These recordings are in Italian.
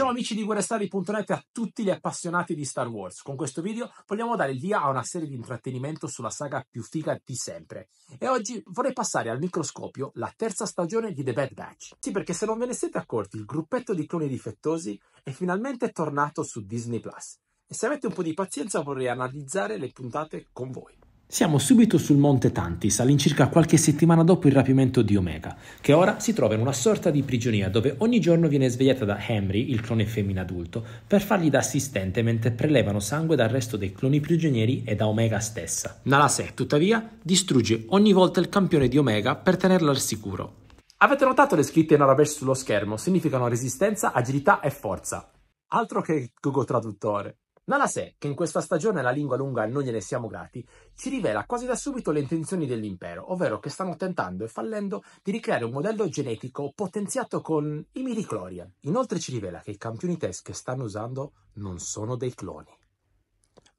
Ciao amici di guerrestari.net e a tutti gli appassionati di Star Wars. Con questo video vogliamo dare il via a una serie di intrattenimento sulla saga più figa di sempre. E oggi vorrei passare al microscopio la terza stagione di The Bad Batch. Sì, perché se non ve ne siete accorti, il gruppetto di cloni difettosi è finalmente tornato su Disney Plus. E se avete un po' di pazienza vorrei analizzare le puntate con voi. Siamo subito sul monte Tantis, all'incirca qualche settimana dopo il rapimento di Omega, che ora si trova in una sorta di prigionia dove ogni giorno viene svegliata da Henry, il clone femmina adulto, per fargli da assistente mentre prelevano sangue dal resto dei cloni prigionieri e da Omega stessa. Nalase, tuttavia, distrugge ogni volta il campione di Omega per tenerlo al sicuro. Avete notato le scritte in arabesk sullo schermo? Significano resistenza, agilità e forza. Altro che Google Traduttore. Nanase, che in questa stagione la lingua lunga e non gliene siamo grati, ci rivela quasi da subito le intenzioni dell'impero, ovvero che stanno tentando e fallendo di ricreare un modello genetico potenziato con i midichlorian. Inoltre ci rivela che i campioni test che stanno usando non sono dei cloni.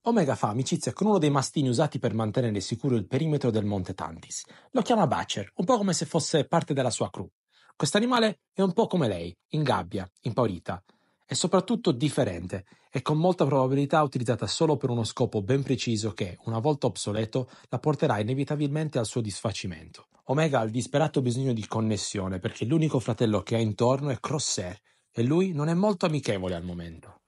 Omega fa amicizia con uno dei mastini usati per mantenere sicuro il perimetro del monte Tantis. Lo chiama Butcher, un po' come se fosse parte della sua crew. Quest'animale è un po' come lei, in gabbia, impaurita. È soprattutto differente e con molta probabilità utilizzata solo per uno scopo ben preciso che, una volta obsoleto, la porterà inevitabilmente al suo disfacimento. Omega ha il disperato bisogno di connessione perché l'unico fratello che ha intorno è Crosshair e lui non è molto amichevole al momento.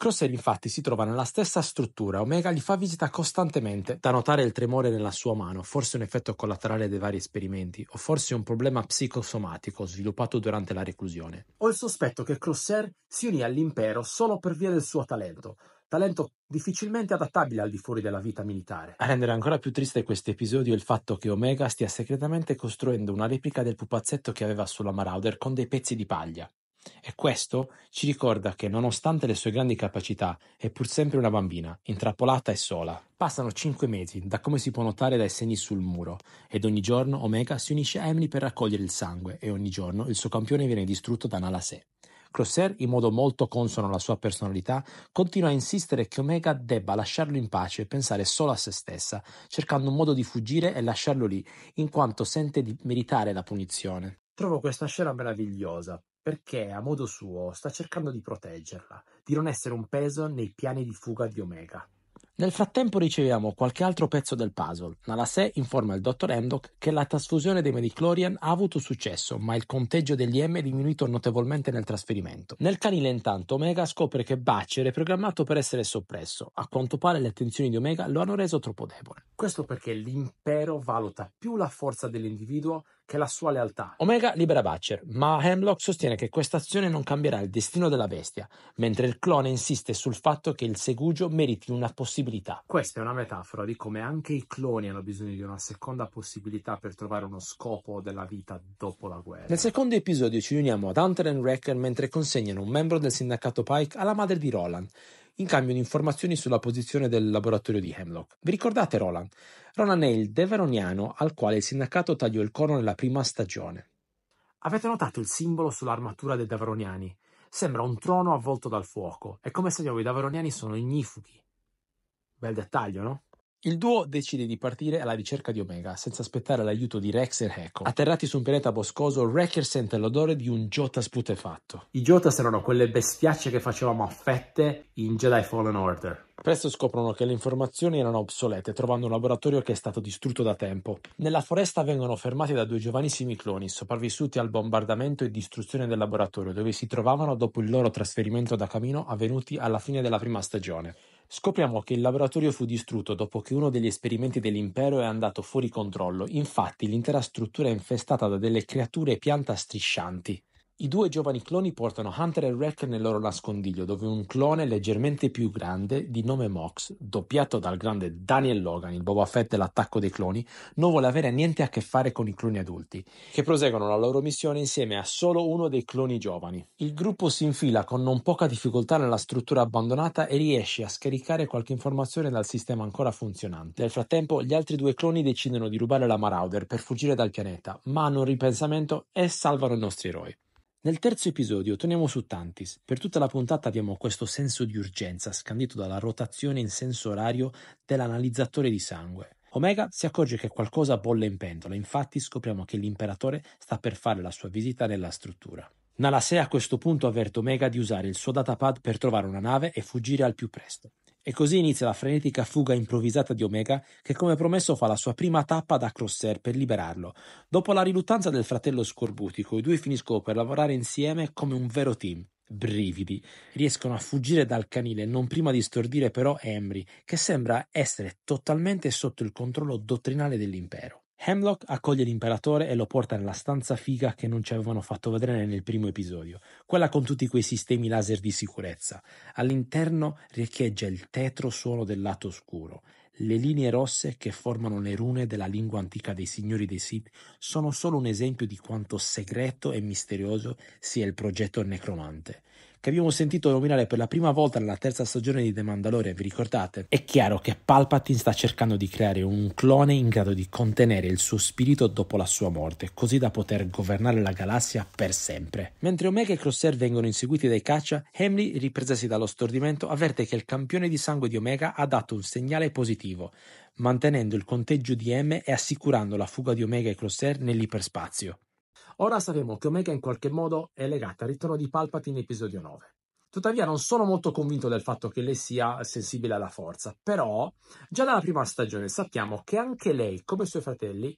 Crosshair infatti si trova nella stessa struttura, Omega gli fa visita costantemente, da notare il tremore nella sua mano, forse un effetto collaterale dei vari esperimenti, o forse un problema psicosomatico sviluppato durante la reclusione. Ho il sospetto che Crosshair si unì all'impero solo per via del suo talento, talento difficilmente adattabile al di fuori della vita militare. A rendere ancora più triste questo episodio è il fatto che Omega stia segretamente costruendo una replica del pupazzetto che aveva sulla Marauder con dei pezzi di paglia. E questo ci ricorda che, nonostante le sue grandi capacità, è pur sempre una bambina, intrappolata e sola. Passano cinque mesi, da come si può notare dai segni sul muro, ed ogni giorno Omega si unisce a Emily per raccogliere il sangue, e ogni giorno il suo campione viene distrutto da Nala Nalase. Crosser, in modo molto consono alla sua personalità, continua a insistere che Omega debba lasciarlo in pace e pensare solo a se stessa, cercando un modo di fuggire e lasciarlo lì, in quanto sente di meritare la punizione. Trovo questa scena meravigliosa perché a modo suo sta cercando di proteggerla, di non essere un peso nei piani di fuga di Omega. Nel frattempo riceviamo qualche altro pezzo del puzzle. Nalase informa il dottor Endok che la trasfusione dei Mediclorian ha avuto successo, ma il conteggio degli M è diminuito notevolmente nel trasferimento. Nel canile intanto Omega scopre che Batcher è programmato per essere soppresso. A quanto pare le attenzioni di Omega lo hanno reso troppo debole. Questo perché l'impero valuta più la forza dell'individuo che la sua lealtà. Omega libera Butcher, ma Hemlock sostiene che questa azione non cambierà il destino della bestia, mentre il clone insiste sul fatto che il segugio meriti una possibilità. Questa è una metafora di come anche i cloni hanno bisogno di una seconda possibilità per trovare uno scopo della vita dopo la guerra. Nel secondo episodio ci uniamo ad Hunter e Wrecker mentre consegnano un membro del sindacato Pike alla madre di Roland in cambio di informazioni sulla posizione del laboratorio di Hemlock. Vi ricordate Roland? Roland è il deveroniano al quale il sindacato tagliò il cono nella prima stagione. Avete notato il simbolo sull'armatura dei Davroniani? Sembra un trono avvolto dal fuoco. È come sappiamo, i Davroniani sono ignifughi. Bel dettaglio, no? Il duo decide di partire alla ricerca di Omega, senza aspettare l'aiuto di Rex e Hecco. Atterrati su un pianeta boscoso, Wrecker sente l'odore di un Jota sputefatto. I Jota erano quelle bestiacce che facevamo a fette in Jedi Fallen Order. Presto scoprono che le informazioni erano obsolete, trovando un laboratorio che è stato distrutto da tempo. Nella foresta vengono fermati da due giovanissimi cloni, sopravvissuti al bombardamento e distruzione del laboratorio, dove si trovavano dopo il loro trasferimento da camino avvenuti alla fine della prima stagione. Scopriamo che il laboratorio fu distrutto dopo che uno degli esperimenti dell'impero è andato fuori controllo, infatti l'intera struttura è infestata da delle creature pianta striscianti. I due giovani cloni portano Hunter e Wreck nel loro nascondiglio, dove un clone leggermente più grande, di nome Mox, doppiato dal grande Daniel Logan, il Boba Fett dell'attacco dei cloni, non vuole avere niente a che fare con i cloni adulti, che proseguono la loro missione insieme a solo uno dei cloni giovani. Il gruppo si infila con non poca difficoltà nella struttura abbandonata e riesce a scaricare qualche informazione dal sistema ancora funzionante. Nel frattempo, gli altri due cloni decidono di rubare la Marauder per fuggire dal pianeta, ma hanno un ripensamento e salvano i nostri eroi. Nel terzo episodio torniamo su Tantis. Per tutta la puntata abbiamo questo senso di urgenza scandito dalla rotazione in senso orario dell'analizzatore di sangue. Omega si accorge che qualcosa bolle in pentola, infatti scopriamo che l'imperatore sta per fare la sua visita nella struttura. Nalasea a questo punto avverte Omega di usare il suo datapad per trovare una nave e fuggire al più presto. E così inizia la frenetica fuga improvvisata di Omega, che come promesso fa la sua prima tappa da Crosser per liberarlo. Dopo la riluttanza del fratello scorbutico, i due finiscono per lavorare insieme come un vero team. Brividi. Riescono a fuggire dal canile non prima di stordire però Emry, che sembra essere totalmente sotto il controllo dottrinale dell'impero. Hemlock accoglie l'imperatore e lo porta nella stanza figa che non ci avevano fatto vedere nel primo episodio, quella con tutti quei sistemi laser di sicurezza. All'interno riecheggia il tetro suono del lato oscuro. Le linee rosse che formano le rune della lingua antica dei signori dei Sith sono solo un esempio di quanto segreto e misterioso sia il progetto necromante che abbiamo sentito nominare per la prima volta nella terza stagione di The Mandalorian, vi ricordate? È chiaro che Palpatine sta cercando di creare un clone in grado di contenere il suo spirito dopo la sua morte, così da poter governare la galassia per sempre. Mentre Omega e Crosser vengono inseguiti dai caccia, Hamley, ripresasi dallo stordimento, avverte che il campione di sangue di Omega ha dato un segnale positivo, mantenendo il conteggio di M e assicurando la fuga di Omega e Crosser nell'iperspazio. Ora sappiamo che Omega in qualche modo è legata al ritorno di Palpatine in episodio 9. Tuttavia non sono molto convinto del fatto che lei sia sensibile alla forza, però già dalla prima stagione sappiamo che anche lei, come i suoi fratelli,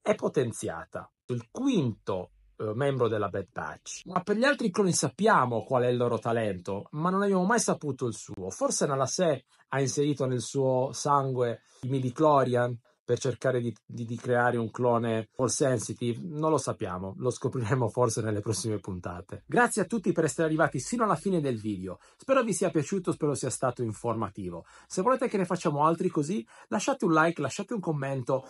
è potenziata. Il quinto eh, membro della Bad Batch. Ma per gli altri cloni sappiamo qual è il loro talento, ma non abbiamo mai saputo il suo. Forse Nala Se ha inserito nel suo sangue i midichlorian, per cercare di, di, di creare un clone all sensitive? Non lo sappiamo, lo scopriremo forse nelle prossime puntate. Grazie a tutti per essere arrivati sino alla fine del video. Spero vi sia piaciuto, spero sia stato informativo. Se volete che ne facciamo altri così, lasciate un like, lasciate un commento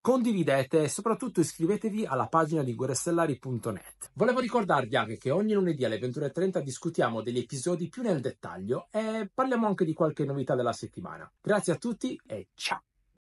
condividete e soprattutto iscrivetevi alla pagina di guerrestellari.net. Volevo ricordarvi anche che ogni lunedì alle 21.30 discutiamo degli episodi più nel dettaglio e parliamo anche di qualche novità della settimana. Grazie a tutti e ciao!